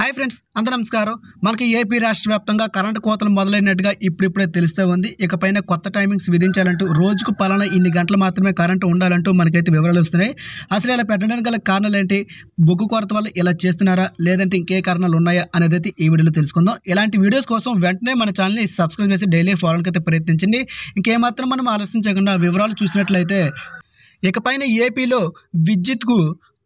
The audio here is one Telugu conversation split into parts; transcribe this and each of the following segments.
హాయ్ ఫ్రెండ్స్ అందరూ నమస్కారం మనకి ఏపీ రాష్ట్ర వ్యాప్తంగా కరెంటు కోతలు మొదలైనట్టుగా ఇప్పుడిప్పుడే తెలుస్తూ ఉంది ఇకపైన కొత్త టైమింగ్స్ విధించాలంటూ రోజుకు పలానా ఇన్ని గంటలు మాత్రమే కరెంటు ఉండాలంటూ మనకైతే వివరాలు వస్తున్నాయి అసలు ఇలా పెట్టడానికి గల కారణాలు ఏంటి బొగ్గు కొరత వల్ల ఇలా చేస్తున్నారా లేదంటే ఇంకే కారణాలు ఉన్నాయా అనేది అయితే ఈ వీడియోలో తెలుసుకుందాం ఇలాంటి వీడియోస్ కోసం వెంటనే మన ఛానల్ని సబ్స్క్రైబ్ చేసి డైలీ ఫాలోకి అయితే ప్రయత్నించండి ఇంకేమాత్రం మనం ఆలోచించకుండా వివరాలు చూసినట్లయితే ఇకపైన ఏపీలో విద్యుత్కు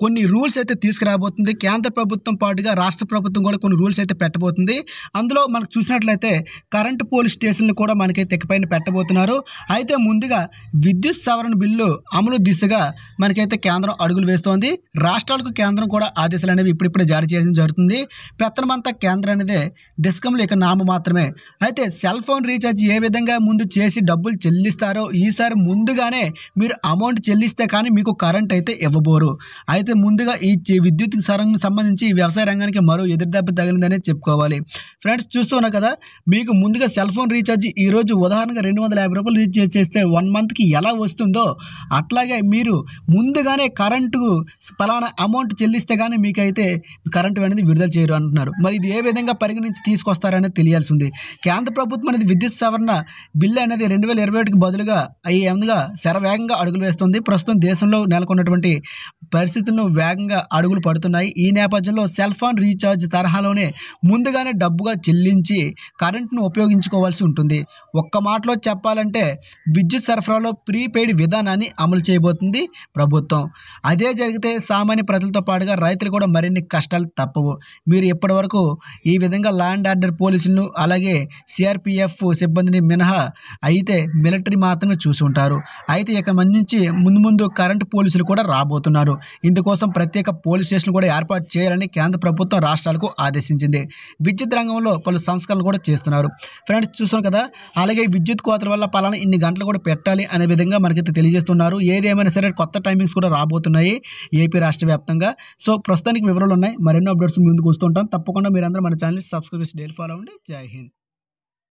కొన్ని రూల్స్ అయితే తీసుకురాబోతుంది కేంద్ర ప్రభుత్వం పాటుగా రాష్ట్ర ప్రభుత్వం కూడా కొన్ని రూల్స్ అయితే పెట్టబోతుంది అందులో మనకు చూసినట్లయితే కరెంట్ పోలీస్ స్టేషన్లు కూడా మనకైతే తెక్కపైన పెట్టబోతున్నారు అయితే ముందుగా విద్యుత్ సవరణ బిల్లు అమలు దిశగా మనకైతే కేంద్రం అడుగులు వేస్తోంది రాష్ట్రాలకు కేంద్రం కూడా ఆదేశాలు అనేవి ఇప్పుడిప్పుడే జారీ చేయడం జరుగుతుంది పెత్తనమంతా కేంద్రం అనేది డిస్కమ్లు ఇక నామ మాత్రమే అయితే సెల్ ఫోన్ రీఛార్జ్ ఏ విధంగా ముందు చేసి డబ్బులు చెల్లిస్తారో ఈసారి ముందుగానే మీరు అమౌంట్ చెల్లిస్తే కానీ మీకు కరెంట్ అయితే ఇవ్వబోరు అయితే ముందుగా ఈ విద్యుత్ సరంగం సంబంధించి వ్యవసాయ రంగానికి మరో ఎదురుదెబ్బ తగిలిందనే చెప్పుకోవాలి ఫ్రెండ్స్ చూస్తున్నా కదా మీకు ముందుగా సెల్ ఫోన్ రీఛార్జ్ ఈరోజు ఉదాహరణగా రెండు వందల యాభై రూపాయలు రీఛార్జ్ చేస్తే వన్ మంత్కి ఎలా వస్తుందో అట్లాగే మీరు ముందుగానే కరెంటు ఫలానా అమౌంట్ చెల్లిస్తే కానీ మీకైతే కరెంటు అనేది విడుదల చేయరు అంటున్నారు మరి ఇది ఏ విధంగా పరిగణించి తీసుకొస్తారనేది తెలియాల్సి ఉంది కేంద్ర ప్రభుత్వం అనేది విద్యుత్ సవరణ బిల్లు అనేది రెండు వేల ఇరవై ఒకటికి బదులుగా అయ్యే ఏమదిగా శరవేగంగా అడుగులు వేస్తుంది ప్రస్తుతం దేశంలో నెలకొన్నటువంటి పరిస్థితులను వేగంగా అడుగులు పడుతున్నాయి ఈ నేపథ్యంలో సెల్ ఫోన్ రీఛార్జ్ తరహాలోనే ముందుగానే డబ్బుగా చెల్లించి కరెంట్ను ఉపయోగించుకోవాల్సి ఉంటుంది ఒక్క మాటలో చెప్పాలంటే విద్యుత్ సరఫరాలో ప్రీపెయిడ్ విధానాన్ని అమలు చేయబోతుంది ప్రభుత్వం అదే జరిగితే సామాన్య ప్రజలతో పాటుగా రైతులు కూడా మరిన్ని కష్టాలు తప్పవు మీరు ఇప్పటివరకు ఈ విధంగా ల్యాండ్ ఆర్డర్ పోలీసులను అలాగే సిఆర్పిఎఫ్ సిబ్బందిని మినహా అయితే మిలిటరీ మాత్రమే చూసి ఉంటారు అయితే ఇక నుంచి ముందు ముందు కరెంటు పోలీసులు కూడా రాబోతున్నారు ఇందుకోసం ప్రత్యేక పోలీస్ స్టేషన్ కూడా ఏర్పాటు చేయాలని కేంద్ర ప్రభుత్వం రాష్ట్రాలకు ఆదేశించింది విద్యుత్ రంగంలో పలు సంస్కరణలు కూడా చేస్తున్నారు ఫ్రెండ్స్ చూసాం కదా అలాగే విద్యుత్ కోతల వల్ల పలానా ఇన్ని గంటలు కూడా పెట్టాలి అనే విధంగా మనకైతే తెలియజేస్తున్నారు ఏదేమైనా సరే కొత్త టైమింగ్స్ కూడా రాబోతున్నాయి ఏపీ రాష్ట్ర వ్యాప్తంగా సో ప్రస్తుతానికి వివరాలు ఉన్నాయి మరెన్నో అప్డేట్స్ ముందుకు వస్తుంటాం తప్పకుండా మీరందరూ మన ఛానల్ సబ్స్క్రైబ్ చేసి డైలీ ఫాలో అవ్వండి జై హింద్